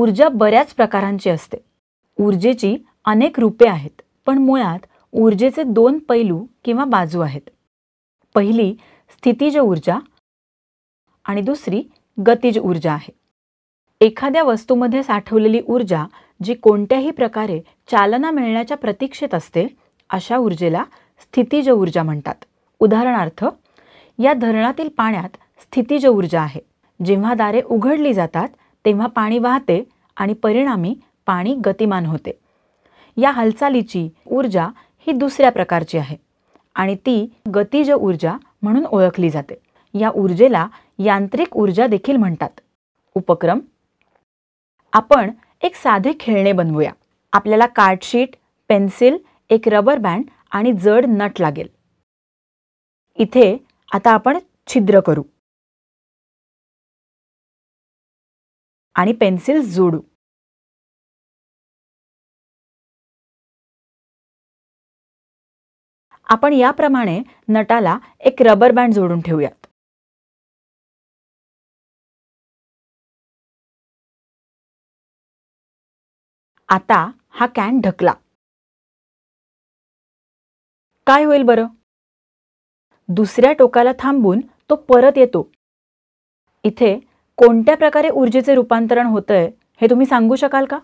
ऊर्जा बऱ्याच प्रकारांची असते ऊर्जेची अनेक रूपे आहेत पण मुळात ऊर्जेचे दोन पैलू किंवा बाजू आहेत पहिली स्थितीज ऊर्जा आणि दुसरी गतिज ऊर्जा आहे एखाद्या वस्तूमध्ये साठवलेली ऊर्जा जी कोणत्याही प्रकारे चालना मिळण्याच्या प्रतीक्षेत असते अशा ऊर्जेला स्थितीज ऊर्जा म्हणतात उदाहरणार्थ या धरणातील पाण्यात स्थितीज ऊर्जा आहे जेव्हा दारे उघडली जातात तेव्हा पाणी वाहते आणि परिणामी पाणी गतिमान होते या हालचालीची ऊर्जा ही दुसऱ्या प्रकारची आहे आणि ती गतिज ऊर्जा म्हणून ओळखली जाते या ऊर्जेला यांत्रिक ऊर्जा देखील म्हणतात उपक्रम आपण एक साधे खेळणे बनवूया आपल्याला कार्डशीट पेन्सिल एक रबर बँड आणि जड नट लागेल इथे आता आपण छिद्र करू आणि पेन्सिल जोडू आपण याप्रमाणे नटाला एक रबर बँड जोडून ठेवूयात आता हा कॅन ढकला काय होईल बरं दुसऱ्या टोकाला थांबून तो परत येतो इथे कोणत्या प्रकारे ऊर्जेचे रूपांतरण होतंय हे तुम्ही सांगू शकाल का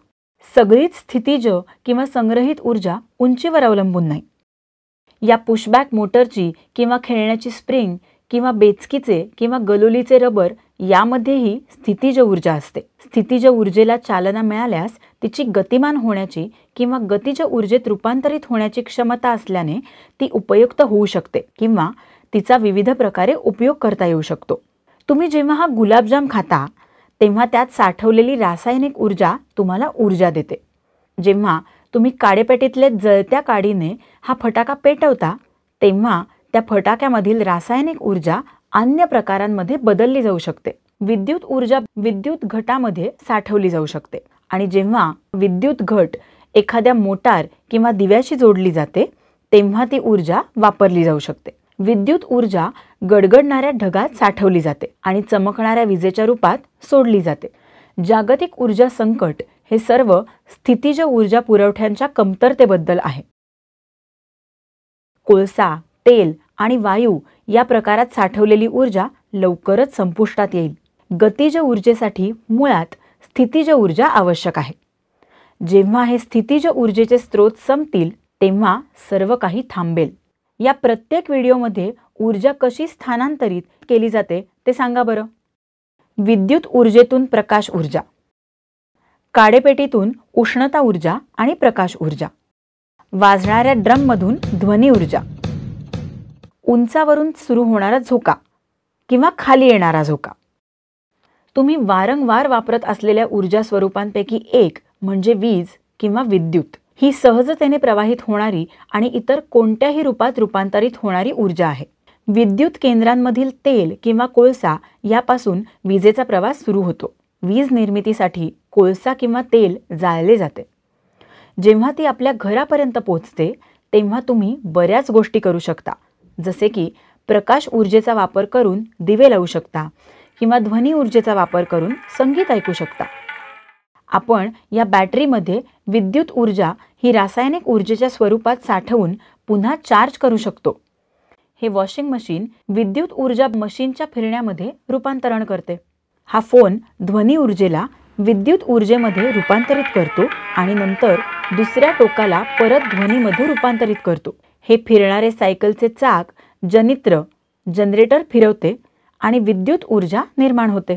सगळीच स्थितीज किंवा संग्रहित ऊर्जा उंचीवर अवलंबून नाही या पुशबॅक मोटरची किंवा खेळण्याची स्प्रिंग किंवा बेचकीचे किंवा गलोलीचे रबर यामध्येही स्थितीज ऊर्जा असते स्थितीज ऊर्जेला चालना मिळाल्यास तिची गतिमान होण्याची किंवा गतीज ऊर्जेत रूपांतरित होण्याची क्षमता असल्याने ती उपयुक्त होऊ शकते किंवा तिचा विविध प्रकारे उपयोग करता येऊ शकतो तुम्ही जेव्हा हा गुलाबजाम खाता तेव्हा त्यात साठवलेली रासायनिक ऊर्जा तुम्हाला ऊर्जा देते जेव्हा तुम्ही काडेपेटीतल्या जळत्या काडीने हा फटाका पेटवता तेव्हा त्या फटाक्यामधील रासायनिक ऊर्जा अन्य प्रकारांमध्ये बदलली जाऊ शकते विद्युत ऊर्जा विद्युत घटामध्ये साठवली जाऊ शकते आणि जेव्हा विद्युत घट एखाद्या मोटार किंवा दिव्याशी जोडली जाते तेव्हा ती ऊर्जा वापरली जाऊ शकते विद्युत ऊर्जा गडगडणाऱ्या ढगात साठवली जाते आणि चमकणाऱ्या विजेच्या रूपात सोडली जाते जागतिक ऊर्जा संकट हे सर्व स्थितीज ऊर्जा पुरवठ्यांच्या कमतरतेबद्दल आहे कोळसा तेल आणि वायू या प्रकारात साठवलेली ऊर्जा लवकरच संपुष्टात येईल गतिज ऊर्जेसाठी मुळात स्थितीज ऊर्जा आवश्यक आहे जेव्हा हे स्थितीज ऊर्जेचे स्रोत संपतील तेव्हा सर्व काही थांबेल या प्रत्येक व्हिडिओमध्ये ऊर्जा कशी स्थानांतरित केली जाते ते सांगा बरं विद्युत ऊर्जेतून प्रकाश ऊर्जा काडेपेटीतून उष्णता ऊर्जा आणि प्रकाश ऊर्जा वाजणाऱ्या ड्रममधून ध्वनी ऊर्जा उंचावरून सुरू होणारा झोका किंवा खाली येणारा झोका तुम्ही वारंवार वापरत असलेल्या ऊर्जा स्वरूपांपैकी एक म्हणजे वीज किंवा विद्युत ही सहजतेने प्रवाहित होणारी आणि इतर कोणत्याही रूपात रूपांतरित होणारी ऊर्जा आहे विद्युत केंद्रांमधील तेल किंवा कोळसा यापासून विजेचा प्रवास सुरू होतो वीज निर्मितीसाठी कोळसा किंवा तेल जाळले जाते जेव्हा ती आपल्या घरापर्यंत पोचते तेव्हा तुम्ही बऱ्याच गोष्टी करू शकता जसे की प्रकाश ऊर्जेचा वापर करून दिवे लावू शकता किंवा ध्वनी ऊर्जेचा वापर करून संगीत ऐकू शकता आपण या बॅटरीमध्ये विद्युत ऊर्जा ही रासायनिक ऊर्जेच्या स्वरूपात साठवून पुन्हा चार्ज करू शकतो हे वॉशिंग मशीन विद्युत ऊर्जा मशीनच्या फिरण्यामध्ये रूपांतरण करते हा फोन ध्वनी ऊर्जेला विद्युत ऊर्जेमध्ये रूपांतरित करतो आणि नंतर दुसऱ्या टोकाला परत ध्वनीमध्ये रूपांतरित करतो हे फिरणारे सायकलचे चाक जनित्र जनरेटर फिरवते आणि विद्युत ऊर्जा निर्माण होते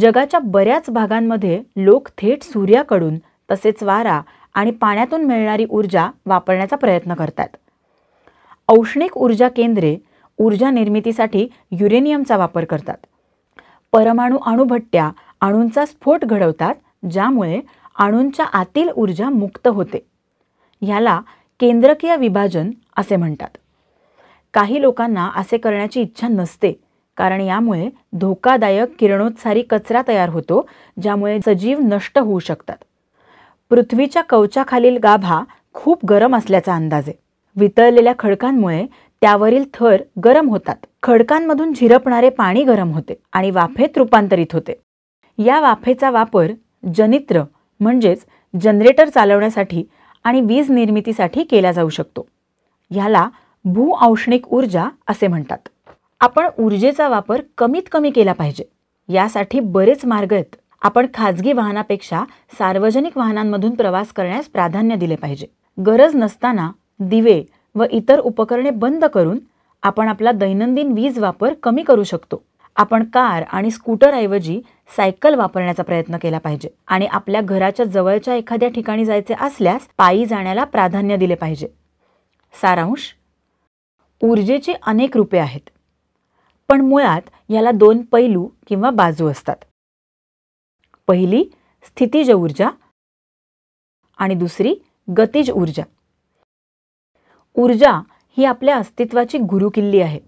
जगाच्या बऱ्याच भागांमध्ये लोक थेट सूर्याकडून तसेच वारा आणि पाण्यातून मिळणारी ऊर्जा वापरण्याचा प्रयत्न करतात औष्णिक ऊर्जा केंद्रे ऊर्जा निर्मितीसाठी युरेनियमचा वापर करतात परमाणू अणुभट्ट्या अणूंचा स्फोट घडवतात ज्यामुळे अणूंच्या आतील ऊर्जा मुक्त होते ह्याला केंद्रकीय विभाजन असे म्हणतात काही लोकांना असे करण्याची इच्छा नसते कारण यामुळे धोकादायक किरणोत्सारी कचरा तयार होतो ज्यामुळे सजीव नष्ट होऊ शकतात पृथ्वीच्या कवचाखालील गाभा खूप गरम असल्याचा अंदाज आहे वितळलेल्या खडकांमुळे त्यावरील थर गरम होतात खडकांमधून झिरपणारे पाणी गरम होते आणि वाफेत रूपांतरित होते या वाफेचा वापर जनित्र म्हणजेच जनरेटर चालवण्यासाठी आणि वीज निर्मितीसाठी केला जाऊ शकतो ह्याला भूऔष्णिक ऊर्जा असे म्हणतात आपण ऊर्जेचा वापर कमीत कमी केला पाहिजे यासाठी बरेच मार्ग आहेत आपण खाजगी वाहनापेक्षा सार्वजनिक वाहनांमधून प्रवास करण्यास प्राधान्य दिले पाहिजे गरज नसताना दिवे व इतर उपकरणे बंद करून आपण आपला दैनंदिन वीज वापर कमी करू शकतो आपण कार आणि स्कूटरऐवजी सायकल वापरण्याचा प्रयत्न केला पाहिजे आणि आपल्या घराच्या जवळच्या एखाद्या ठिकाणी जायचे असल्यास पायी जाण्याला प्राधान्य दिले पाहिजे सारांश ऊर्जेचे अनेक रूपे आहेत पण मुळात याला दोन पैलू किंवा बाजू असतात पहिली स्थितीज ऊर्जा आणि दुसरी गतिज ऊर्जा ऊर्जा ही आपल्या अस्तित्वाची गुरुकिल्ली आहे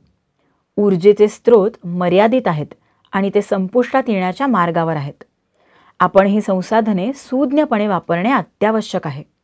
ऊर्जेचे स्रोत मर्यादित आहेत आणि ते संपुष्टात येण्याच्या मार्गावर आहेत आपण ही संसाधने सुज्ञपणे वापरणे अत्यावश्यक आहे